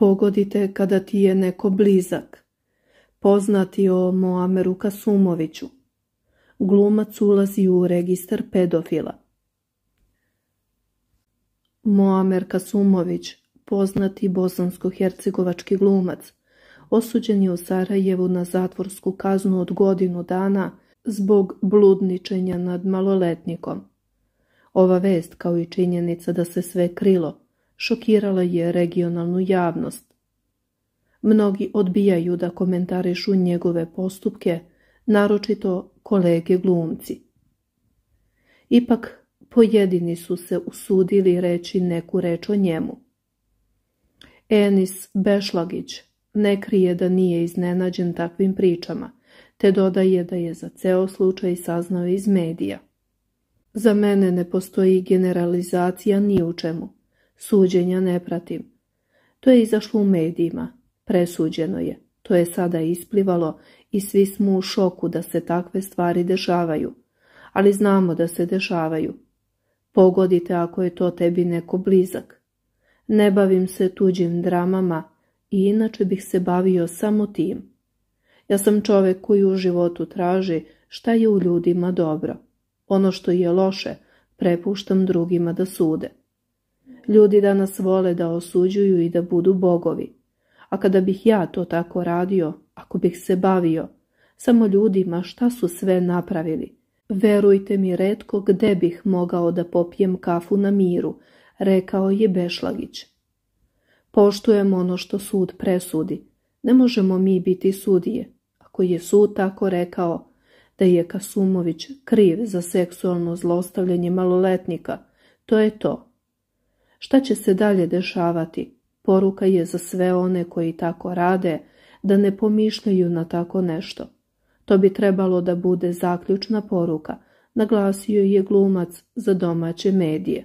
pogodite kada ti je neko blizak. Poznati o Moameru Kasumoviću. Glumac ulazi u registar pedofila. Moamer Kasumović, poznati bosansko-hercegovački glumac, osuđen je u Sarajevu na zatvorsku kaznu od godinu dana zbog bludničenja nad maloletnikom. Ova vest, kao i činjenica da se sve krilo, šokirala je regionalnu javnost. Mnogi odbijaju da komentarišu njegove postupke, naročito kolege glumci. Ipak pojedini su se usudili reći neku reč o njemu. Enis Bešlagić ne krije da nije iznenađen takvim pričama, te dodaje da je za ceo slučaj saznao iz medija. Za mene ne postoji generalizacija ni u čemu. Suđenja ne pratim. To je izašlo u medijima. Presuđeno je. To je sada isplivalo i svi smo u šoku da se takve stvari dešavaju. Ali znamo da se dešavaju. Pogodite ako je to tebi neko blizak. Ne bavim se tuđim dramama i inače bih se bavio samo tim. Ja sam čovjek koji u životu traži šta je u ljudima dobro. Ono što je loše prepuštam drugima da sude. Ljudi danas vole da osuđuju i da budu bogovi. A kada bih ja to tako radio, ako bih se bavio, samo ljudima šta su sve napravili. Verujte mi redko gde bih mogao da popijem kafu na miru, rekao je Bešlagić. Poštujem ono što sud presudi. Ne možemo mi biti sudije. Ako je sud tako rekao da je Kasumović kriv za seksualno zlostavljanje maloletnika, to je to. Šta će se dalje dešavati? Poruka je za sve one koji tako rade da ne pomišljaju na tako nešto. To bi trebalo da bude zaključna poruka, naglasio je glumac za domaće medije.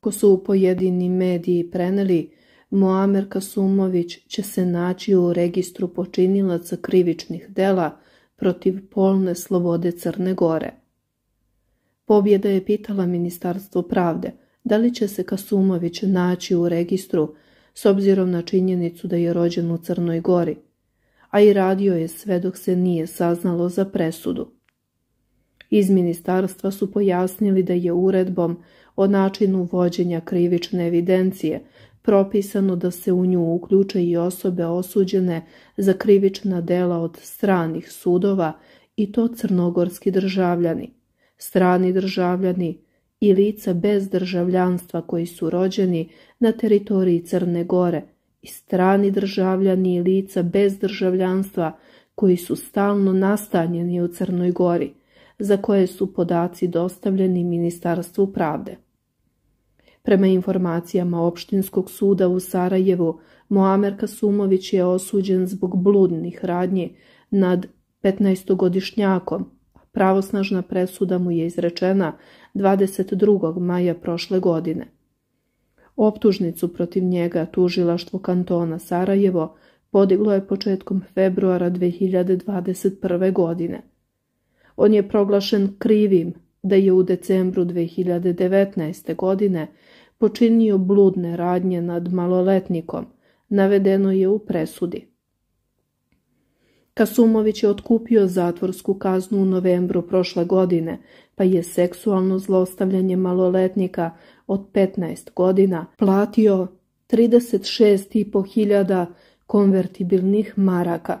Ko su pojedini mediji preneli, Moamer Kasumović će se naći u registru počinilaca krivičnih dela protiv polne slobode Crne Gore. Pobjeda je pitala Ministarstvo pravde da li će se Kasumović naći u registru s obzirom na činjenicu da je rođen u Crnoj Gori, a i radio je sve dok se nije saznalo za presudu. Iz ministarstva su pojasnili da je uredbom o načinu vođenja krivične evidencije propisano da se u nju uključe i osobe osuđene za krivična dela od stranih sudova i to crnogorski državljani, strani državljani, i lica bez državljanstva koji su rođeni na teritoriji Crne Gore i strani državljani i lica bez državljanstva koji su stalno nastanjeni u Crnoj Gori, za koje su podaci dostavljeni Ministarstvu pravde. Prema informacijama Opštinskog suda u Sarajevu, Moamer Kasumović je osuđen zbog bludnih radnji nad 15-godišnjakom. Pravosnažna presuda mu je izrečena 22. maja prošle godine. Optužnicu protiv njega tužilaštvo kantona Sarajevo podiglo je početkom februara 2021. godine. On je proglašen krivim da je u decembru 2019. godine počinio bludne radnje nad maloletnikom, navedeno je u presudi. Kasumović je otkupio zatvorsku kaznu u novembru prošle godine, pa je seksualno zlostavljanje maloletnika od 15 godina platio 36,5 hiljada konvertibilnih maraka.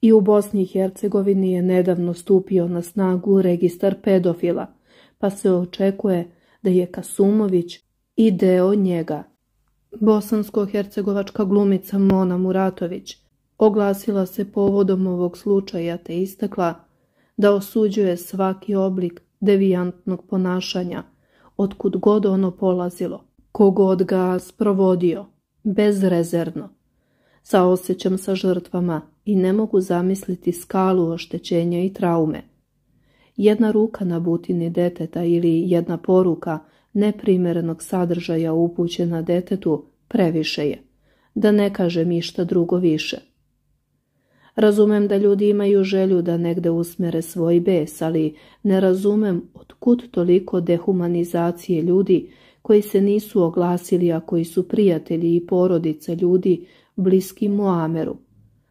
I u Bosni i Hercegovini je nedavno stupio na snagu registar pedofila, pa se očekuje da je Kasumović i deo njega. Bosansko-hercegovačka glumica Mona Muratović oglasila se povodom ovog slučaja te istakla da osuđuje svaki oblik devijantnog ponašanja, otkud god ono polazilo, kogod ga sprovodio, bezrezervno. Saosećam sa žrtvama i ne mogu zamisliti skalu oštećenja i traume. Jedna ruka na butini deteta ili jedna poruka neprimerenog sadržaja upućena detetu previše je, da ne kaže ništa drugo više. Razumem da ljudi imaju želju da negde usmere svoj bes, ali ne razumem otkud toliko dehumanizacije ljudi koji se nisu oglasili, a koji su prijatelji i porodice ljudi bliski Moameru.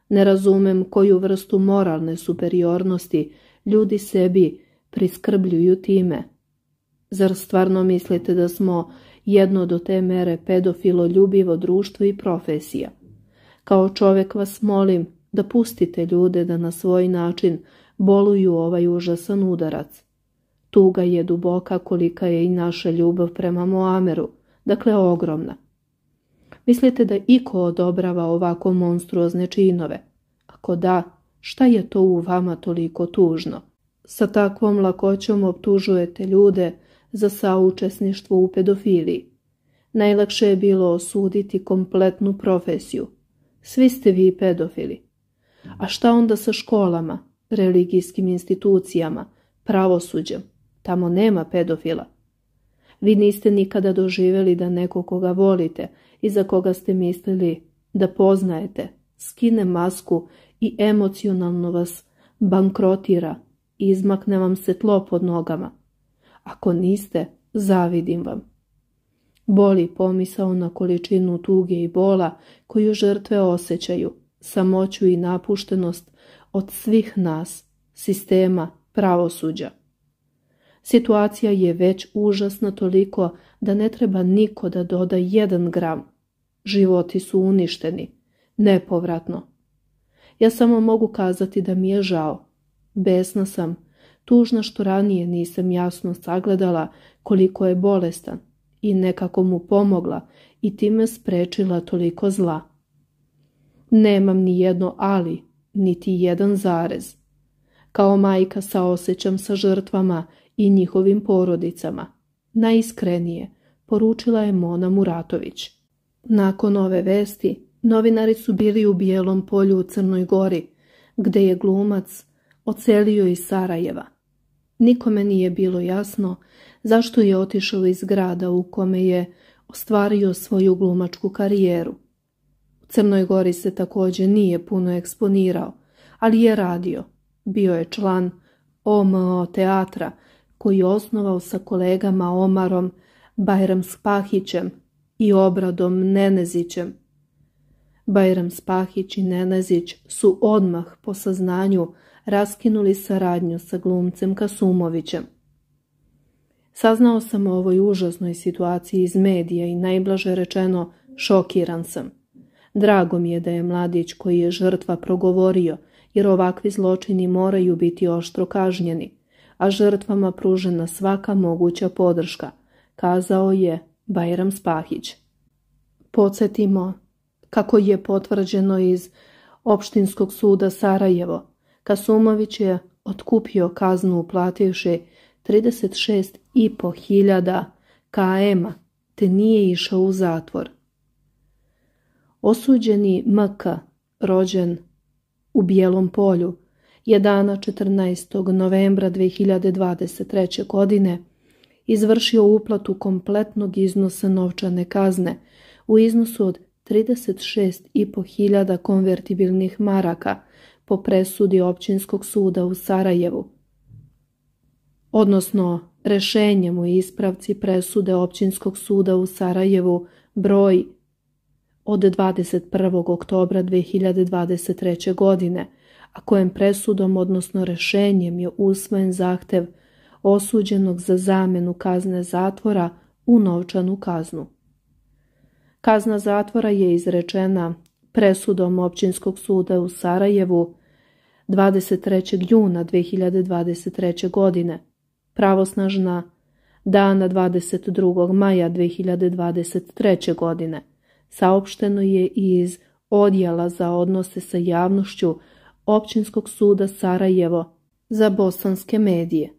Ne razumem koju vrstu moralne superiornosti ljudi sebi priskrbljuju time. Zar stvarno mislite da smo jedno do te mere pedofilo ljubivo društvo i profesija? Kao čovjek vas molim, da pustite ljude da na svoj način boluju ovaj užasan udarac. Tuga je duboka kolika je i naša ljubav prema Moameru, dakle ogromna. Mislite da iko odobrava ovako monstruozne činove? Ako da, šta je to u vama toliko tužno? Sa takvom lakoćom optužujete ljude za saučesništvo u pedofiliji. Najlakše je bilo osuditi kompletnu profesiju. Svi ste vi pedofili. A šta onda sa školama, religijskim institucijama, pravosuđem? Tamo nema pedofila. Vi niste nikada doživjeli da neko koga volite i za koga ste mislili da poznajete, skine masku i emocionalno vas bankrotira i izmakne vam se tlo pod nogama. Ako niste, zavidim vam. Boli pomisao na količinu tuge i bola koju žrtve osjećaju samoću i napuštenost od svih nas, sistema, pravosuđa. Situacija je već užasna toliko da ne treba niko da doda jedan gram. Životi su uništeni, nepovratno. Ja samo mogu kazati da mi je žao. Besna sam, tužna što ranije nisam jasno sagledala koliko je bolestan i nekako mu pomogla i time sprečila toliko zla. Nemam ni jedno ali, niti jedan zarez. Kao majka saosećam sa žrtvama i njihovim porodicama. Najiskrenije, poručila je Mona Muratović. Nakon ove vesti, novinari su bili u Bijelom polju u Crnoj Gori, gde je glumac ocelio iz Sarajeva. Nikome nije bilo jasno zašto je otišao iz grada u kome je ostvario svoju glumačku karijeru. Crnoj Gori se također nije puno eksponirao, ali je radio. Bio je član OMO teatra koji je osnovao sa kolegama Omarom Bajram Spahićem i obradom Nenezićem. Bajram Spahić i Nenezić su odmah po saznanju raskinuli saradnju sa glumcem Kasumovićem. Saznao sam o ovoj užasnoj situaciji iz medija i najblaže rečeno šokiran sam. Drago mi je da je mladić koji je žrtva progovorio, jer ovakvi zločini moraju biti oštro kažnjeni, a žrtvama pružena svaka moguća podrška, kazao je Bajram Spahić. Podsjetimo kako je potvrđeno iz Opštinskog suda Sarajevo, Kasumović je otkupio kaznu uplativši 36.500 km, te nije išao u zatvor osuđeni MK, rođen u Bijelom polju, je dana 14. novembra 2023. godine izvršio uplatu kompletnog iznosa novčane kazne u iznosu od 36.500 konvertibilnih maraka po presudi Općinskog suda u Sarajevu, odnosno rešenjem u ispravci presude Općinskog suda u Sarajevu broj od 21. oktobra 2023. godine, a kojem presudom, odnosno rešenjem je usvojen zahtev osuđenog za zamenu kazne zatvora u novčanu kaznu. Kazna zatvora je izrečena presudom Općinskog suda u Sarajevu 23. juna 2023. godine, pravosnažna dana 22. maja 2023. godine, Saopšteno je iz odjela za odnose sa javnošću Općinskog suda Sarajevo za bosanske medije.